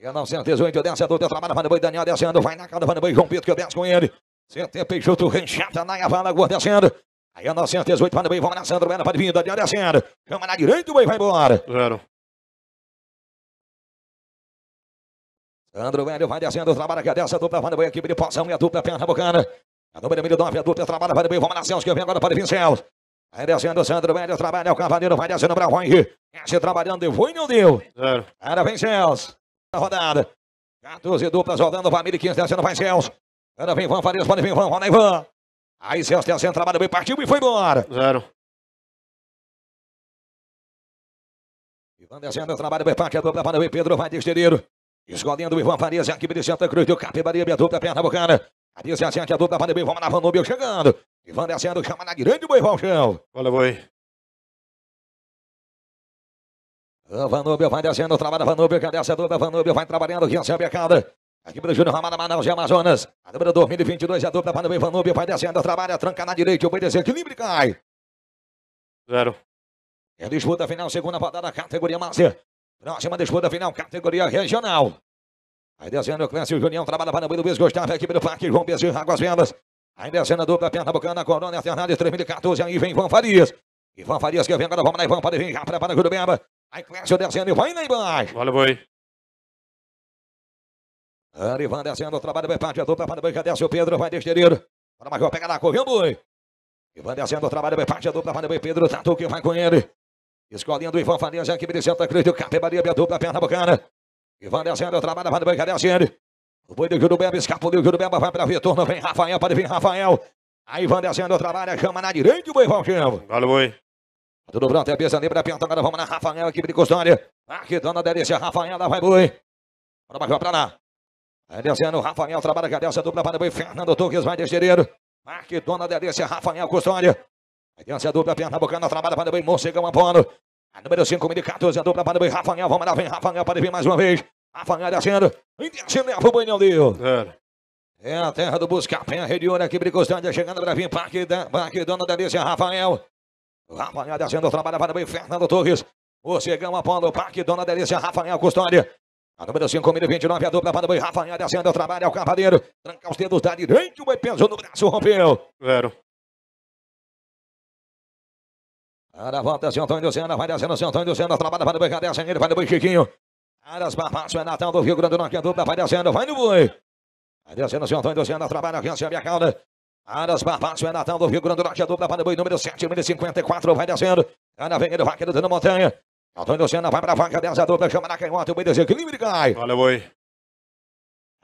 Canal 118, desce a dúvida, trabalha, Vanderboy, Daniel descendo, vai na cara do Vanderboy, João Pedro que eu desço com ele. CT Peixoto, Ranchata, Naia, Vala, Gordo descendo. Aí a 918, Vanderboy, vamos na Sandro, ela pode vir, Daniel descendo. Chama na direita, o boi vai embora. Zero. Sandro Velho vai descendo, trabalha que é desce a dupla, Vanderboy, equipe de poção e a dupla Pernambucana. A número 1009, a dupla trabalha, Vanderboy, vamos na Celso, que vem agora para vir Celso. Aí descendo o Sandro Velho, trabalha o Cavaleiro, vai descendo para o Roy. Esse trabalhando e foi, não deu. Zero. Era vem Celso na rodada. 14 duplas rodando, Família 15 descendo, vai Celso. Ana vem Van, Farias, pode vir Van, roda Ivan. Aí Celso descendo, trabalha bem, partiu e foi embora. Zero. Ivan descendo, trabalha bem, parte a dupla, para o Pedro vai de Escolhendo o Ivan Farias, equipe de Santa Cruz do Capibaria, a dupla, perna bucana. Celso descendo, a dupla, para o vamos na Van Nubio chegando. Ivan descendo, chama na grande, boi, Valchão. Valeu, boi. Ah, Vanúbio vai descendo, trabalha Vanúbio, que desce a dupla, Vanúbio vai trabalhando, recebe a pecado. Aqui para o Júnior Ramada Manaus e Amazonas. A dupla 2022, a dupla Vanúbio, Vanúbio vai descendo, trabalha, tranca na direita, obedecer, equilíbrio e cai. Zero. É disputa final, segunda rodada, categoria Master. Próxima disputa final, categoria regional. Aí descendo o Clécio, o Julião trabalha para o Luiz Gustavo, equipe do Parque João e Águas Vendas. Aí descendo a dupla, Pernambucana, Corona, Fernandes, 3014, aí vem Ivan Farias. Ivan Farias que vem, agora vamos lá, Ivan, pode vir, já prepara o Jurubemba. Aí conhece o desenho, vai na embaixo. Olha, boi. Arivan descendo, trabalha bem, parte, é trabalha bem, já desce o Pedro, vai destreiro. Bora, Major, pega lá, correu, boi. Ivan descendo, trabalha bem, parte, dupla, vai bem, Pedro, Tatu que vai com ele. Escolinha do Ivan Farias, equipe de Santa Cruz do Capibaria, minha dupla, perna bucana. Ivan descendo, trabalha, vai bem, já desce ele. O boi do Jurubeba, escapou do Jurubeba, vai pra Vitor, vem Rafael, pode vir Rafael. Aí Ivan descendo, trabalha, chama na direita, o boi Valchimbo. Valeu, boi. Tudo pronto, é pesa livre, pinta agora, vamos na Rafael, equipe de custódia. dona delícia, Rafaela vai boi. Bora vai pra lá. É descendo, Rafael trabalha com a Delcia, dupla para boi, Fernando Torres vai desgerir. dona delícia, Rafael custódia. É Delcia dupla, Pernambucana trabalha para boi, Morcegão Ampano. A número 5, mini 14, a dupla para boi, Rafael, vamos lá, vem Rafael, pode vir mais uma vez. Rafael descendo, descendo, leva o boi, não deu. É. É a terra do Buscapé, a Rede Ouro, aqui, custódia, chegando para vir, Parque, da, Parque Dona Delícia, Rafael. Rafael descendo, trabalha para bem, Fernando Torres. O Chegão Apolo, Parque, Dona Delícia, Rafael Custódia. A número 5.029, a dupla para bem, Rafael descendo, trabalha ao é cavadeiro. Tranca os dedos da direita, o boi pesou no braço, rompeu. Zero. Ara volta, seu Antônio Luciano, vai descendo, seu Antônio Luciano, trabalha para o boi, desce ele, vai no boi, Chiquinho. Aras Barbaço, é Natal do Rio Grande do Norte, a dupla vai descendo, vai no boi. Vai descendo, seu Antônio Luciano, trabalha, recebe a cauda. Aras Barbácio é Natal do Rio Grande do Norte, a dupla para o boi número 7, número 54, vai descendo. Ana tá Venha do Vaqueiro dando montanha. Antônio Luciano vai para a vaca, 10 a dupla, chama na canhota, o boi desequilibra e cai. Olha, boi.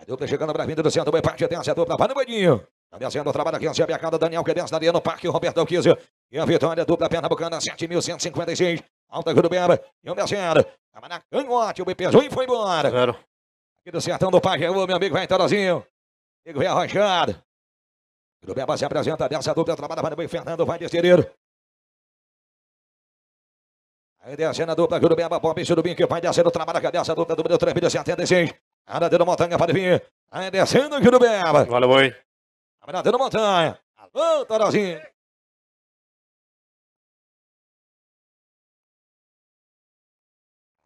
A dupla chegando para a vinda do centro, o boi parte, 10 a dupla, vai no boidinho. Tá descendo, o trabalha 15, a becada, Daniel que 10, Daniel no parque, Roberto 15. E a vitória, dupla Pernambucana, 7.156. Alta Jurubeba, e o descendo. Tava na canhote, o boi pesou e foi embora. Zero. Aqui do sertão do Pajéu, meu amigo vai em Torozinho. Amigo vem arrochado. Jurubeba se apresenta, desce a dupla, trabalha para o Fernando, vai descereiro. Aí descendo a dupla, Jurubeba, bomba e Jurubim que vai descendo, trabalha com a é desce a dupla, número 3, milha 76. Aradeiro Montanha pode vir. Aí descendo, Jurubeba. Valeu, boi. Aradeiro Montanha. Alô, Torozinho.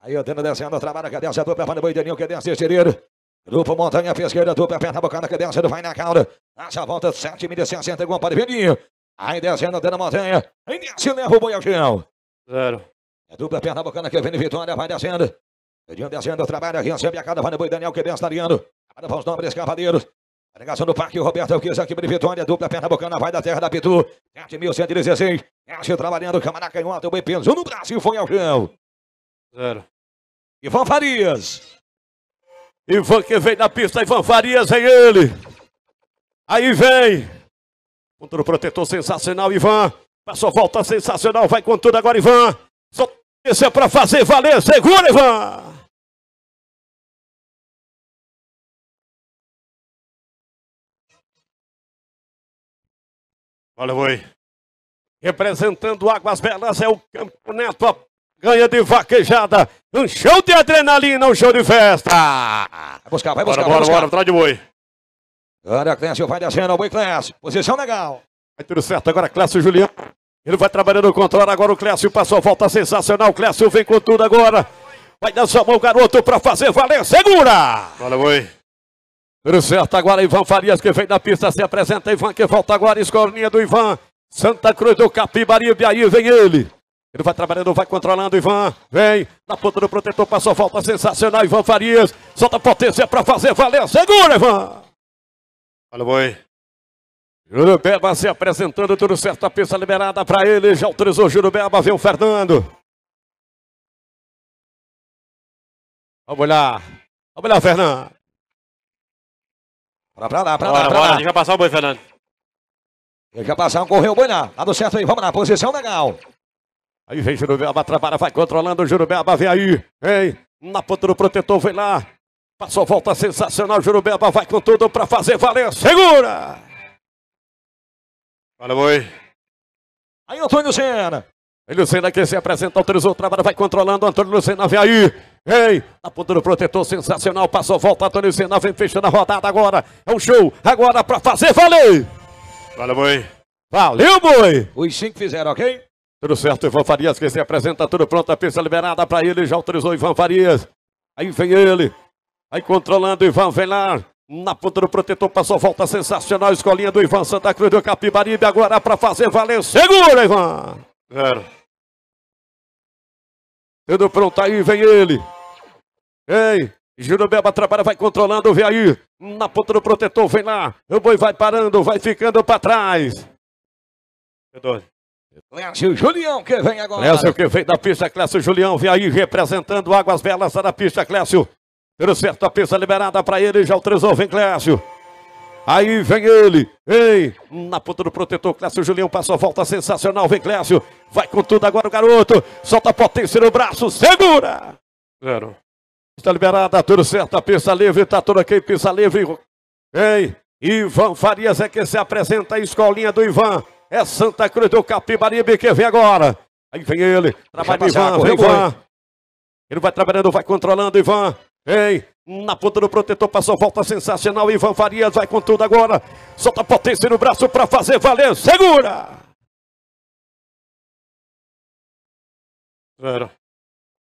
Aí o Dino descendo, trabalha com a é desce a dupla, para o Boidaninho que desce, é descereiro. Grupo Montanha, fez esquerda, dupla, a bocada, que desce, vai na cauda. Acha volta, 7 milha, 60, igual para Vininho. Aí descendo, dando a montanha. Aí desce, leva o boi boiadinho. Zero. É dupla perna bocana que vem de vitória, vai descendo. Pedinho descendo, trabalha, recebe a cada, vai no boi, Daniel, que vem estariando. Agora vão os nobres cavaleiros. negação do Parque, Roberto Alquiz, equipe de vitória, dupla perna bocana, vai da terra da Pitu. 7.116. Desce trabalhando, Camará canhota, o boi pensou no Brasil, foi ao chão. Zero. Ivan Farias. Ivan que vem na pista, Ivan Farias, é ele. Aí vem. Contra o protetor sensacional, Ivan. Passou volta sensacional, vai com tudo agora, Ivan. Só é para fazer valer. Segura, Ivan. Olha, foi. Representando Águas Belas é o campeonato. A ganha de vaquejada. Um show de adrenalina, um show de festa. Vai buscar, vai buscar. Bora, vai bora, bora, atrás de boi. Olha, Clécio vai descendo, boi Clécio. Posição legal. Vai tudo certo, agora Clécio Julião. Ele vai trabalhando contra agora o Clécio passou a volta sensacional. Clécio vem com tudo agora. Vai dar sua mão, garoto, para fazer valer. Segura! Olha, boi. Tudo certo, agora Ivan Farias que vem da pista, se apresenta. Ivan que volta agora, escorninha do Ivan. Santa Cruz do Capibaribe, aí vem ele. Ele vai trabalhando, vai controlando, Ivan. Vem, na ponta do protetor, passou a volta sensacional, Ivan Farias. Solta potência para fazer valer. Segura, Ivan! Olha, boi. Jurubeba se apresentando, tudo certo, a pista liberada para ele, já autorizou Jurubeba, vem o Fernando. Vamos olhar, vamos olhar, Fernando. pra lá, pra bora, lá, bora, lá. deixa passar o boi, Fernando. Deixa passar, correu o boi lá, tá do certo aí, vamos na posição legal. Aí vem Jurubeba, trabalha, vai controlando, Jurubeba, vem aí, vem, na ponta do protetor, vem lá, Passou volta sensacional, Jurubeba vai com tudo para fazer valer, segura! Valeu, boi. Aí, Antônio Lucena. Aí, Lucena que se apresenta, autorizou o trabalho, vai controlando, Antônio Lucena vem aí. Ei, a tá ponta do protetor, sensacional, passou volta, Antônio Lucena vem fechando a rodada agora. É um show, agora para fazer valer. Valeu, boi. Valeu, boi. Os cinco fizeram, ok? Tudo certo, Ivan Farias que se apresenta, tudo pronto, a pista liberada para ele, já autorizou Ivan Farias. Aí vem ele, Aí controlando o Ivan Velar. Na ponta do protetor, passou volta sensacional. Escolinha do Ivan Santa Cruz do Capibaribe. Agora para fazer valer. Segura, Ivan! Era. Tudo pronto aí, vem ele. Ei, Jurubeba trabalha, vai controlando, vem aí. Na ponta do protetor, vem lá. O boi vai parando, vai ficando para trás. É dois. Clécio Julião que vem agora. Clécio que vem da pista, Clécio Julião vem aí representando Águas Belas da pista, Clécio. Tiro certo, a pista liberada para ele. Já o Tresor vem Clécio. Aí vem ele. Ei, na ponta do protetor, Clécio Julião passou a volta sensacional. Vem Clécio. Vai com tudo agora o garoto. Solta a potência no braço. Segura. Zero. Está liberada, tudo certo. A pista livre. Está tudo aqui. Pista livre. Ei, Ivan Farias é que se apresenta a escolinha do Ivan. É Santa Cruz do Capibaribe que vem agora. Aí vem ele. Trabalha Ivan. Vem Ivan. Ele vai trabalhando, vai controlando, Ivan. Ei, na ponta do protetor passou volta sensacional. Ivan Farias vai com tudo agora. Solta potência no braço para fazer valer. Segura!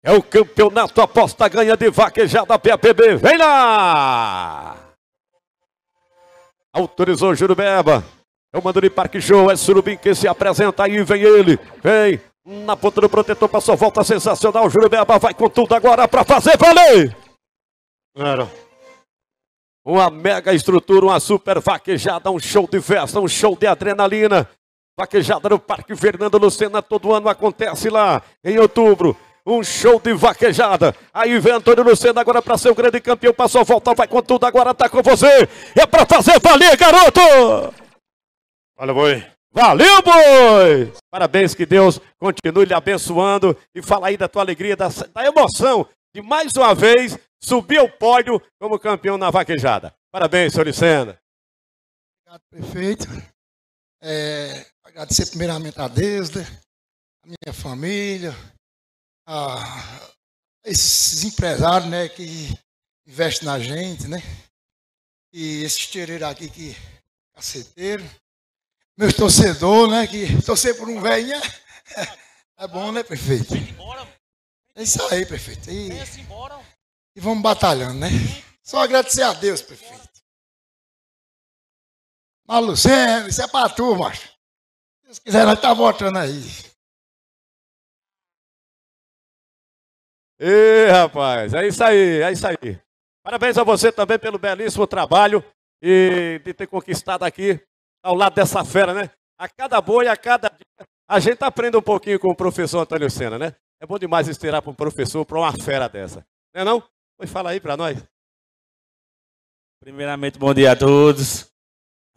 É o campeonato aposta ganha de vaquejada PAPB. Vem lá! Autorizou Júlio Beba. É o Manduri Parque Show. É Surubim que se apresenta. Aí vem ele. Vem. Na ponta do protetor passou volta sensacional. Júlio Beba vai com tudo agora para fazer valer. Uma mega estrutura, uma super vaquejada, um show de festa, um show de adrenalina. Vaquejada no Parque Fernando Lucena, todo ano acontece lá, em outubro. Um show de vaquejada. Aí vem Antônio Lucena agora para ser o grande campeão. Passou a volta, vai com tudo, agora tá com você. É para fazer valer, garoto! valeu boi. Valeu, boi! Parabéns, que Deus continue lhe abençoando e fala aí da tua alegria, da, da emoção que mais uma vez subiu ao pódio como campeão na vaquejada. Parabéns, senhor Licena. Obrigado, prefeito. É, agradecer primeiramente a Deus né? a minha família, a esses empresários né, que investem na gente, né? E esses tireiros aqui que caceteiro. Meus torcedores, né? Que torcer por um velhinho é, é bom, né, prefeito? É isso aí, prefeito. E, e vamos batalhando, né? Só agradecer a Deus, prefeito. Maluceno, isso é pra tu, macho. Se Deus quiser, nós tá votando aí. E rapaz, é isso aí, é isso aí. Parabéns a você também pelo belíssimo trabalho e de ter conquistado aqui ao lado dessa fera, né? A cada boi, a cada dia, a gente aprende um pouquinho com o professor Antônio Sena, né? É bom demais esteirar para um professor, para uma fera dessa. Não é não? Pois fala aí para nós. Primeiramente, bom dia a todos.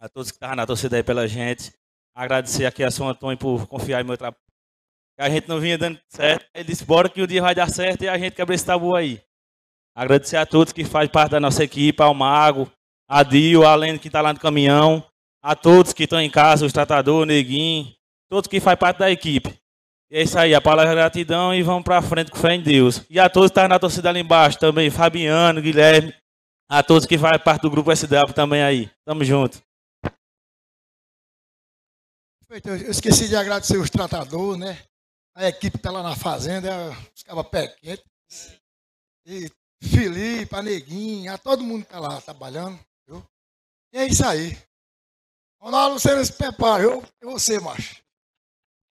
A todos que estavam na torcida aí pela gente. Agradecer aqui a São Antônio por confiar em meu trabalho. A gente não vinha dando certo. Ele disse, bora que o dia vai dar certo e a gente quebra esse tabu aí. Agradecer a todos que fazem parte da nossa equipe, ao Mago, a Dio, a Lene que está lá no caminhão, a todos que estão em casa, os tratadores, o Neguinho, todos que fazem parte da equipe. E é isso aí, a palavra é gratidão e vamos para frente com fé em Deus. E a todos que estão tá na torcida ali embaixo também, Fabiano, Guilherme, a todos que fazem parte do grupo SW também aí. Tamo junto. Eu esqueci de agradecer os tratadores, né? A equipe está lá na fazenda, é, os cabas pé E Felipe, a Neguinha, a todo mundo que está lá trabalhando. Viu? E é isso aí. Ronaldo, você não se prepara, eu, e você macho.